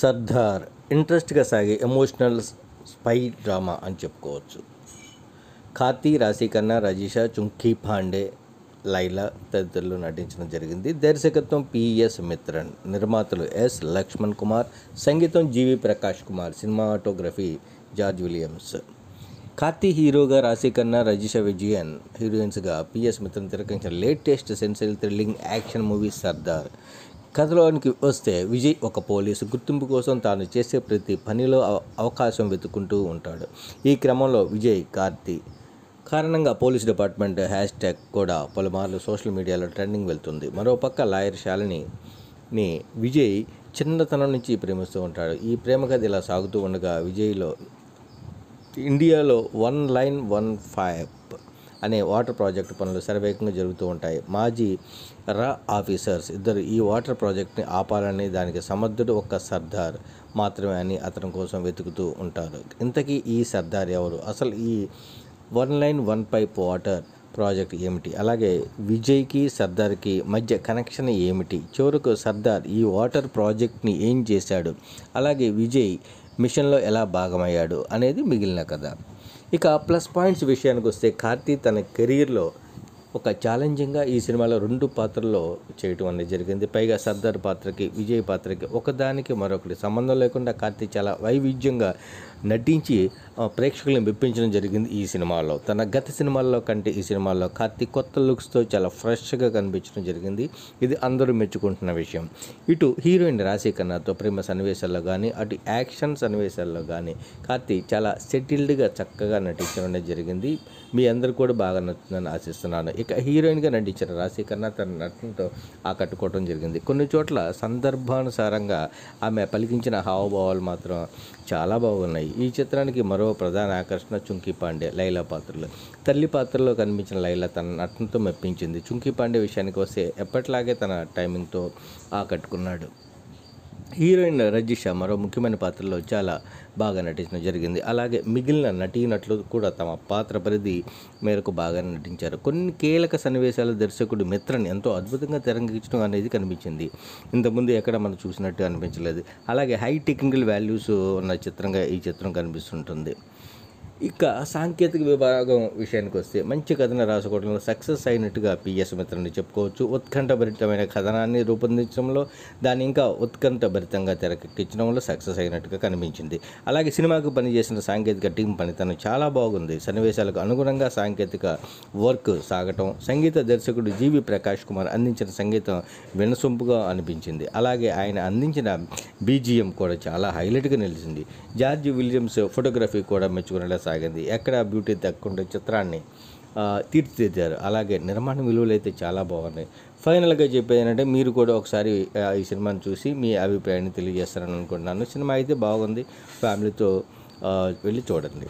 సర్దార్ ఇంట్రెస్ట్గా సాగే emotional spy drama అని చెప్పుకోవచ్చు ఖాతీ రాశీకన్నా రజీష చుంకీ పాండే లైలా తదితరులు నటించడం జరిగింది దర్శకత్వం పిఎస్ మిత్రన్ నిర్మాతలు ఎస్ లక్ష్మణ్ కుమార్ సంగీతం G V Prakash Kumar cinematography George Williams Karthi హీరోగా కన్నా రజిష విజయన్ హీరోయిన్స్గా పిఎస్ మిత్రన్ తిరకించిన latest sensational thrilling action movie Sardar కథలోనికి వస్తే విజయ్ ఒక పోలీసు గుర్తింపు కోసం తాను చేసే ప్రతి పనిలో అవకాశం వెతుకుంటూ ఉంటాడు ఈ క్రమంలో విజయ్ కార్తి కారణంగా పోలీస్ డిపార్ట్మెంట్ హ్యాష్ ట్యాగ్ కూడా పలుమార్లు సోషల్ మీడియాలో ట్రెండింగ్ వెళ్తుంది మరోపక్క లాయర్ శాలినిని విజయ్ చిన్నతనం నుంచి ప్రేమిస్తూ ఉంటాడు ఈ ప్రేమ కథ ఇలా సాగుతూ ఉండగా విజయ్లో ఇండియాలో వన్ లైన్ వన్ ఫైవ్ అనే వాటర్ ప్రాజెక్టు పనులు శరవేగంగా జరుగుతూ ఉంటాయి మాజీ రా ఆఫీసర్స్ ఇద్దరు ఈ వాటర్ ప్రాజెక్ట్ని ఆపాలని దానికి సమర్థుడు ఒక్క సర్దార్ మాత్రమే అని అతని కోసం వెతుకుతూ ఉంటారు ఇంతకీ ఈ సర్దార్ ఎవరు అసలు ఈ one line one pipe water project ఏమిటి అలాగే విజయ్కి సర్దార్కి మధ్య కనెక్షన్ ఏమిటి చివరకు సర్దార్ ఈ వాటర్ ప్రాజెక్ట్ని ఏం చేశాడు అలాగే విజయ్ మిషన్లో ఎలా భాగమయ్యాడు అనేది మిగిలిన కథ ఇక ప్లస్ పాయింట్స్ విషయానికి వస్తే కార్తీ తన కెరీర్లో ఒక ఛాలెంజింగ్గా ఈ సినిమాలో రెండు పాత్రల్లో చేయటం అనేది జరిగింది పైగా సర్దార్ పాత్రకి విజయ్ పాత్రకి ఒకదానికి మరొకటి సంబంధం లేకుండా కార్తీ చాలా వైవిధ్యంగా నటించి ప్రేక్షకులను మెప్పించడం జరిగింది ఈ సినిమాలో తన గత సినిమాల్లో కంటే ఈ సినిమాలో కార్తీక్ కొత్త లుక్స్తో చాలా ఫ్రెష్గా కనిపించడం జరిగింది ఇది అందరూ మెచ్చుకుంటున్న విషయం ఇటు హీరోయిన్ రాశి ఖన్నాతో ప్రేమ సన్నివేశాల్లో కానీ అటు యాక్షన్ సన్నివేశాల్లో కానీ కార్తీక్ చాలా సెటిల్డ్గా చక్కగా నటించడం జరిగింది మీ అందరు కూడా బాగా నచ్చుతుందని ఆశిస్తున్నాను ఇక హీరోయిన్గా నటించిన రాశి ఖన్నా తన నటనతో ఆకట్టుకోవడం జరిగింది కొన్ని చోట్ల సందర్భానుసారంగా ఆమె పలికించిన హావభావాలు మాత్రం చాలా బాగున్నాయి ఉన్నాయి ఈ చిత్రానికి మరో ప్రధాన ఆకర్షణ చుంకీ పాండే లైలా పాత్రలు తల్లి పాత్రలో కనిపించిన లైలా తన నటనతో మెప్పించింది చుంకీ పాండే విషయానికి వస్తే ఎప్పటిలాగే తన టైమింగ్తో ఆకట్టుకున్నాడు హీరోయిన్ రజిష మరో ముఖ్యమైన పాత్రలో చాలా బాగా నటించడం జరిగింది అలాగే మిగిలిన నటీనట్లు కూడా తమ పాత్ర పరిధి మేరకు బాగా నటించారు కొన్ని కీలక సన్నివేశాల దర్శకుడు మిత్రని ఎంతో అద్భుతంగా తెరంగించడం అనేది కనిపించింది ఇంతకుముందు ఎక్కడ మనం చూసినట్టు అనిపించలేదు అలాగే హై టెక్నికల్ వాల్యూస్ ఉన్న చిత్రంగా ఈ చిత్రం కనిపిస్తుంటుంది ఇక సాంకేతిక విభాగం విషయానికి వస్తే మంచి కథన రాసుకోవడంలో సక్సెస్ అయినట్టుగా పిఎస్ మిత్రుని చెప్పుకోవచ్చు ఉత్కంఠభరితమైన కథనాన్ని రూపొందించడంలో దాన్ని ఇంకా ఉత్కంఠభరితంగా తెరకెక్కించడంలో సక్సెస్ అయినట్టుగా కనిపించింది అలాగే సినిమాకు పనిచేసిన సాంకేతిక టీం పనితనం చాలా బాగుంది సన్నివేశాలకు అనుగుణంగా సాంకేతిక వర్క్ సాగటం సంగీత దర్శకుడు జీవి ప్రకాష్ కుమార్ అందించిన సంగీతం వినసొంపుగా అనిపించింది అలాగే ఆయన అందించిన బీజిఎం కూడా చాలా హైలైట్గా నిలిచింది జార్జ్ విలియమ్స్ ఫోటోగ్రఫీ కూడా మెచ్చుకునేలా సాగింది ఎక్కడ బ్యూటీ తగ్గకుండా చిత్రాన్ని తీర్చిదిద్దారు అలాగే నిర్మాణ విలువలు అయితే చాలా బాగున్నాయి ఫైనల్గా చెప్పేది ఏంటంటే మీరు కూడా ఒకసారి ఈ సినిమాను చూసి మీ అభిప్రాయాన్ని తెలియజేస్తారని అనుకుంటున్నాను సినిమా అయితే బాగుంది ఫ్యామిలీతో వెళ్ళి చూడండి